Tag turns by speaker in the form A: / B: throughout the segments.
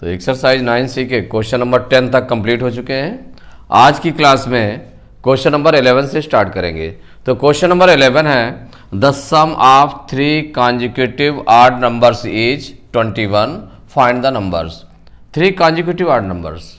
A: तो exercise nine C के question number ten तक कंप्लीट हो चुके हैं आज की क्लास में क्वेश्चन नंबर इलेवन से स्टार्ट करेंगे तो क्वेश्चन नंबर इलेवन है the sum of three consecutive odd numbers is twenty one find the numbers three consecutive odd numbers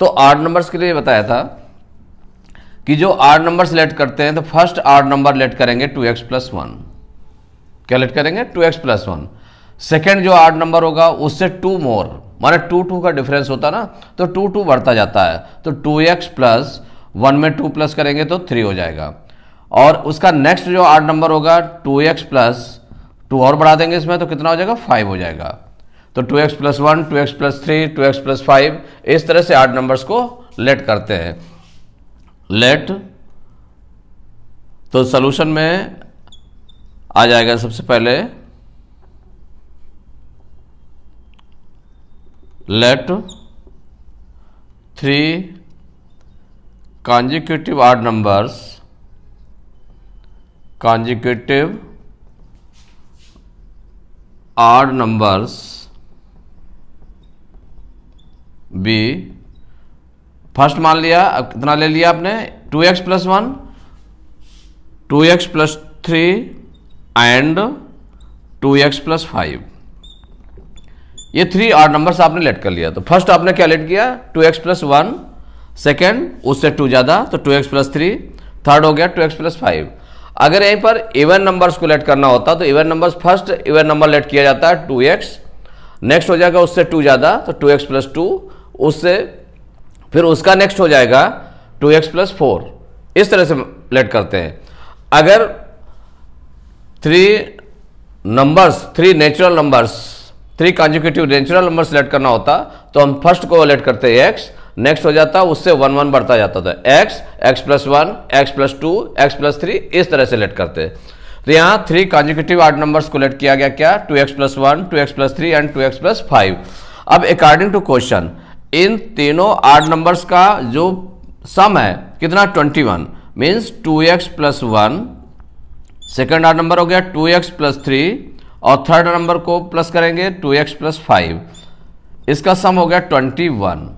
A: तो आर्ड नंबर्स के लिए बताया था कि जो आर्ड नंबर सेलेक्ट करते हैं तो फर्स्ट आर्ड नंबर लेट करेंगे टू एक्स प्लस वन क्या लेट करेंगे two x plus one second जो आठ नंबर होगा उससे टू मोर माने टू टू का डिफरेंस होता ना तो टू टू बढ़ता जाता है तो टू एक्स प्लस वन में टू प्लस करेंगे तो थ्री हो जाएगा और उसका नेक्स्ट जो आठ नंबर होगा टू एक्स प्लस टू और बढ़ा देंगे इसमें तो कितना हो जाएगा फाइव हो जाएगा तो two x plus one two x plus three two x plus five इस तरह से आठ नंबर्स को लेट करते हैं लेट तो सोल्यूशन में आ जाएगा सबसे पहले let three consecutive odd numbers consecutive odd numbers be first मान लिया अब कितना ले लिया आपने two x plus one two x plus three and two x plus five ये थ्री आर नंबर आपने लेट कर लिया तो फर्स्ट आपने क्या लेट किया two x plus one second उससे टू ज़्यादा तो two x plus three third हो गया टू एक्स प्लस फाइव अगर यहीं पर इवन नंबर्स को लेट करना होता तो even numbers first even number let किया जाता है टू एक्स नेक्स्ट हो जाएगा उससे टू ज़्यादा तो टू एक्स प्लस टू उससे फिर उसका नेक्स्ट हो जाएगा टू एक्स प्लस फोर इस तरह से लेट करते हैं अगर three numbers three natural numbers three consecutive natural number select करना होता तो हम फर्स्ट को सेलेक्ट करते एक्स नेक्स्ट हो जाता उससे वन वन बढ़ता जाता था x x plus one x plus two x plus three इस तरह से सेलेक्ट करते तो यहाँ थ्री कॉन्जिक्यूटिव आठ नंबर्स को लेट किया गया क्या two x plus one two x plus three and two x plus five अब अकॉर्डिंग टू क्वेश्चन इन तीनों आठ नंबर्स का जो सम है कितना twenty one means two x plus one second odd number हो गया टू एक्स प्लस थ्री और थर्ड नंबर को प्लस करेंगे टू एक्स प्लस फाइव इसका सम हो गया ट्वेंटी वन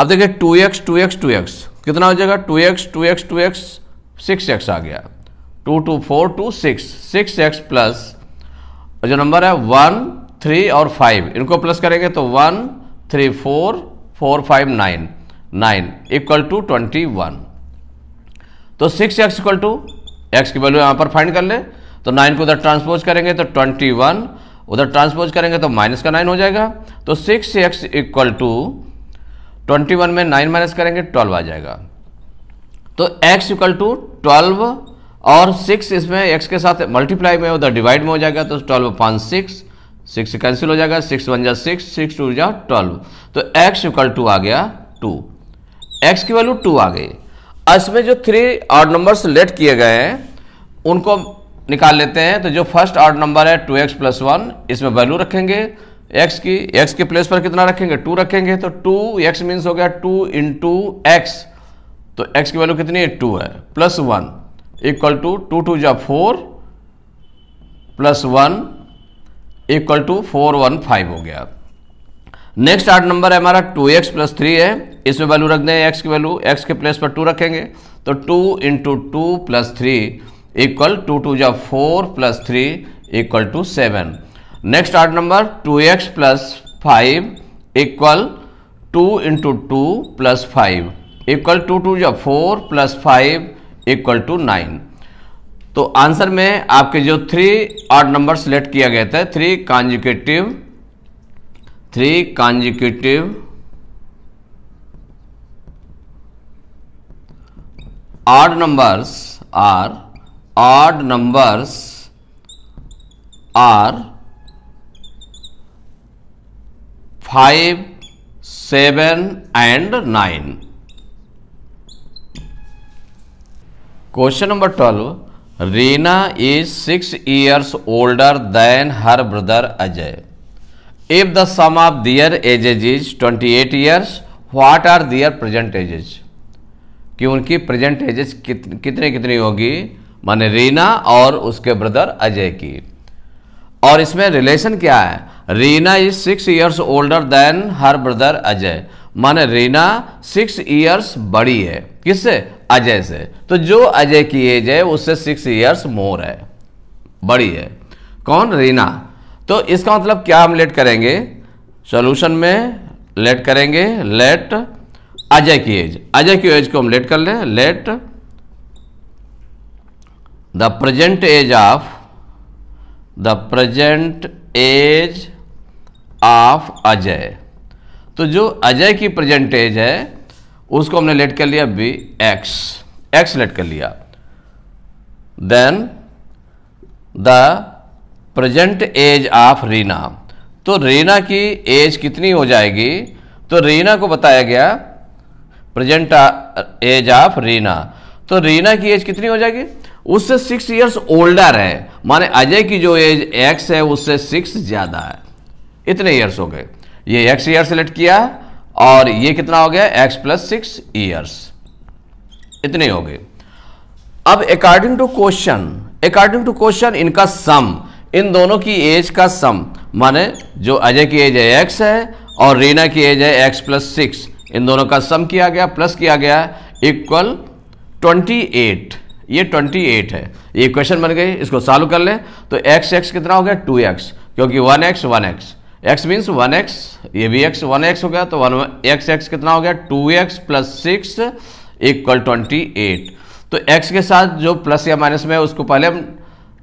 A: अब देखिए two x two x two x कितना हो जाएगा two x two x two x six x आ गया two two four two six six x plus जो नंबर है वन थ्री और फाइव इनको प्लस करेंगे तो one three four four five nine nine equal to twenty one तो six x equal to x की वैल्यू यहां पर फाइंड कर ले तो नाइन को उधर ट्रांसपोज करेंगे तो ट्वेंटी वन उधर ट्रांसपोज करेंगे तो माइनस का नाइन हो जाएगा तो six x equal to twenty one में नाइन माइनस करेंगे ट्वेल्व आ जाएगा तो एक्स इक्वल टू ट्वेल्व और सिक्स इसमें एक्स के साथ मल्टीप्लाई में उधर डिवाइड में हो जाएगा तो ट्वेल्व पाँच सिक्स सिक्स कैंसिल हो जाएगा सिक्स वन जा सिक्स सिक्स टू जा ट्वेल्व तो एक्स इक्वल टू आ गया टू एक्स की वैल्यू टू आ गई इसमें जो थ्री और नंबर्स लेट किए गए हैं उनको निकाल लेते हैं तो जो फर्स्ट ऑर्ड नंबर है टू एक्स प्लस वन इसमें वैल्यू रखेंगे x की x के प्लेस पर कितना रखेंगे टू रखेंगे तो टू एक्स मीन्स हो गया टू इन टू एक्स तो एक्स की वैल्यू कितनी है टू है plus one equal to two two जा four plus one equal to four one five हो गया नेक्स्ट आठ नंबर है हमारा टू एक्स प्लस थ्री है इसमें वैल्यू रख दें एक्स की वैल्यू एक्स के प्लेस पर टू रखेंगे तो two into two plus three equal to two जा four plus three equal to seven next odd number two x plus five equal to into two plus five equal to two जा four plus five equal to nine तो answer में आपके जो three art number select किया गया था three consecutive three consecutive odd numbers are odd numbers are 5, 7 and 9. Question number 12. Reena is 6 years older than her brother Ajay. If the sum of their ages is 28 years, what are their present ages? कि उनकी present ages कित, कितने कितनी होगी माने रीना और उसके brother Ajay की और इसमें रिलेशन क्या है Reena is six years older than her brother Ajay माने रीना सिक्स ईयर्स बड़ी है किससे अजय से तो जो अजय की एज है उससे सिक्स ईयर्स मोर है बड़ी है कौन रीना तो इसका मतलब क्या हम लेट करेंगे सॉल्यूशन में लेट करेंगे लेट अजय की एज अजय की एज को हम लेट कर लें let the present age of the present age of Ajay तो जो अजय की प्रेजेंट एज है उसको हमने लेट कर लिया बी एक्स एक्स लेट कर लिया then the present age of Reena तो रीना की एज कितनी हो जाएगी तो रीना को बताया गया प्रजेंट एज ऑफ रीना तो रीना की एज कितनी हो जाएगी उससे सिक्स इयर्स ओल्डर है माने अजय की जो एज एक्स है उससे सिक्स ज़्यादा है इतने ईयर्स हो गए ये एक्स ईयर सेलेक्ट किया और ये कितना हो गया एक्स प्लस सिक्स ईयर्स इतने हो गए अब according to question according to question इनका सम इन दोनों की एज का सम माने जो अजय की एज है एक्स है और रीना की एज है एक्स प्लस सिक्स इन दोनों का सम किया गया प्लस किया गया इक्वल ट्वेंटी एट ये 28 है ये क्वेश्चन बन गई इसको सॉल्व कर लें तो एक्स एक्स कितना हो गया टू एक्स क्योंकि one x one x x means one x ये भी एक्स वन एक्स हो गया तो वन एक्स एक्स कितना हो गया two x plus six equal twenty eight तो एक्स के साथ जो प्लस या माइनस में है उसको पहले हम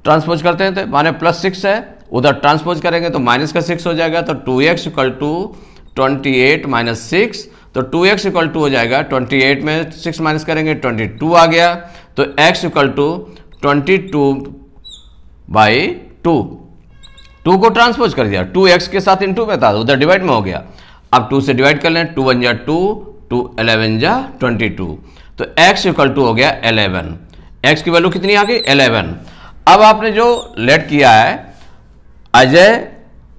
A: ट्रांसपोज करते हैं तो माने प्लस सिक्स है उधर ट्रांसपोज करेंगे तो माइनस का सिक्स हो जाएगा तो two x equal to twenty eight minus six तो टू एक्स इक्वल टू हो जाएगा ट्वेंटी एट में सिक्स माइनस करेंगे ट्वेंटी टू आ गया तो x equal to twenty two by two two को ट्रांसपोज कर दिया टू एक्स के साथ टू में था उधर डिवाइड में हो गया अब टू से डिवाइड कर लें टू वन जा टू टू एलेवन जा ट्वेंटी टू तो एक्स इक्वल टू हो गया एलेवन एक्स की वैल्यू कितनी आ गई एलेवन अब आपने जो लेट किया है अजय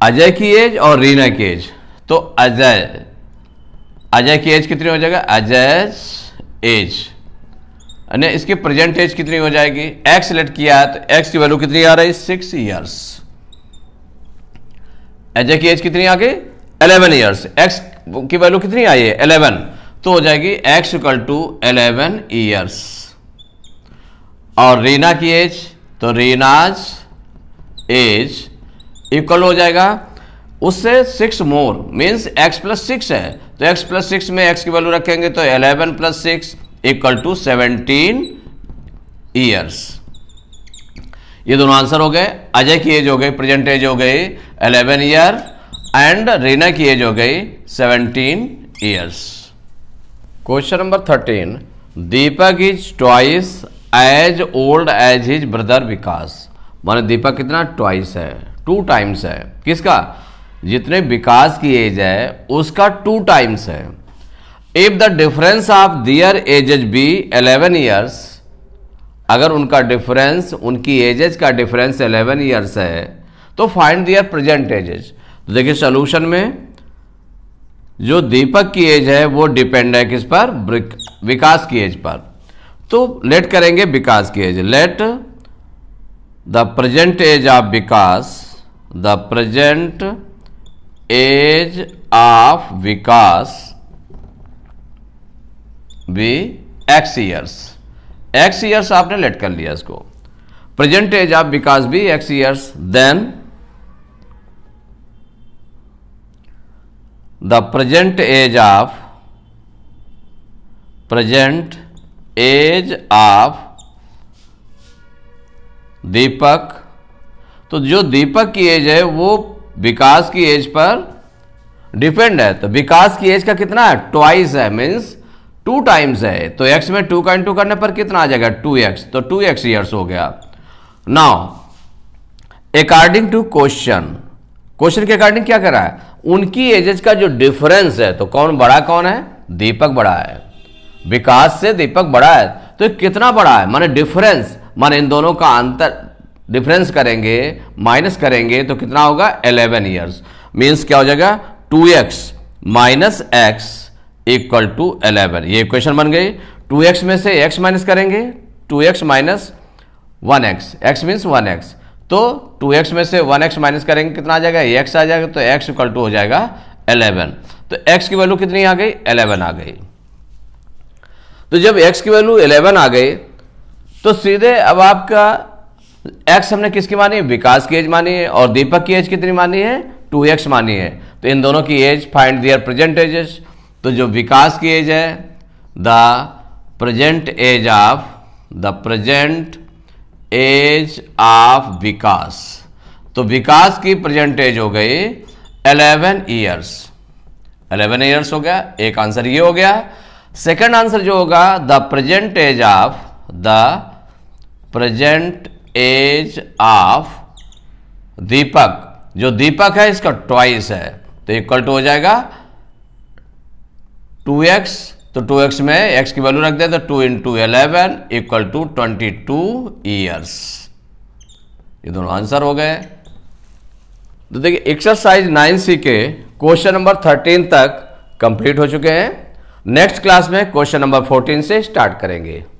A: अजय की एज और रीना की एज तो अजय अजय की एज कितनी हो जाएगा अजय एज यानी इसकी प्रेजेंट एज कितनी हो जाएगी एक्स सिलेक्ट किया है तो एक्स की वैल्यू कितनी आ रही सिक्स ईयर्स एजे की एज कितनी आ गई एलेवन ईयर्स एक्स की वैल्यू कितनी आई है एलेवन तो हो जाएगी x equal to eleven years और रीना की एज तो रीनाज एज इक्वल हो जाएगा उससे six more means x plus six है तो एक्स प्लस सिक्स में एक्स की वैल्यू रखेंगे तो eleven plus six equal to seventeen years ये दोनों आंसर हो गए अजय की एज हो गई प्रेजेंट एज हो गई एलेवन ईयर एंड रीना की एज हो गई seventeen years question number thirteen Deepak is twice age old age his brother Vikas माने दीपक कितना ट्वाइस है टू टाइम्स है किसका जितने विकास की एज है उसका टू टाइम्स है if the difference of their ages be 11 years अगर उनका डिफरेंस उनकी एजेज का डिफरेंस 11 ईयर्स है तो फाइंड दियर प्रेजेंट एजेज तो देखिए सोल्यूशन में जो दीपक की एज है वो डिपेंड है किस पर विकास की एज पर तो लेट करेंगे विकास की age let the present age of Vikas the present age of Vikas be x years x years आपने लेट कर लिया इसको present age of because be x years then the present age of present age of Deepak तो जो दीपक की age है वो विकास की एज पर डिपेंड है तो विकास की एज का कितना है ट्वाइस है मीन्स टू टाइम्स है तो एक्स में टू का इंटू करने पर कितना आ जाएगा टू एक्स तो टू एक्स ईयर्स हो गया now according to question question के अकॉर्डिंग क्या कर रहा है उनकी एजेस का जो डिफरेंस है तो कौन बड़ा कौन है दीपक बड़ा है विकास से दीपक बड़ा है तो कितना बड़ा है माने डिफरेंस माने इन दोनों का अंतर डिफरेंस करेंगे माइनस करेंगे तो कितना होगा 11 इयर्स मींस क्या हो जाएगा 2x x minus x equal to eleven ये क्वेश्चन बन गई टू एक्स में से एक्स माइनस करेंगे two x minus one x x means one x तो टू एक्स में से वन एक्स माइनस करेंगे कितना आ जाएगा एक्स आ जाएगा तो एक्स इक्वल टू हो जाएगा एलेवन तो एक्स की वैल्यू कितनी आ गई एलेवन आ गई तो जब एक्स की वैल्यू एलेवन आ गई तो सीधे अब आपका एक्स हमने किसकी मानी है विकास की एज मानी है और दीपक की एज कितनी मानी है टू एक्स मानी है तो इन दोनों की age find their present ages तो जो विकास की एज है the present age of the present age of Vikas तो विकास की प्रेजेंट एज हो गई 11 ईयर्स एलेवन ईयर्स हो गया एक आंसर ये हो गया सेकंड आंसर जो होगा the present age of the present age of Deepak जो दीपक है इसका ट्वाइस है तो इक्वल टू हो जाएगा टू एक्स तो टू एक्स में एक्स की वैल्यू रख दें तो two in into eleven equal to twenty two years ये दोनों आंसर हो गए तो देखिए एक्सरसाइज नाइन सी के क्वेश्चन नंबर थर्टीन तक कंप्लीट हो चुके हैं नेक्स्ट क्लास में क्वेश्चन नंबर फोर्टीन से स्टार्ट करेंगे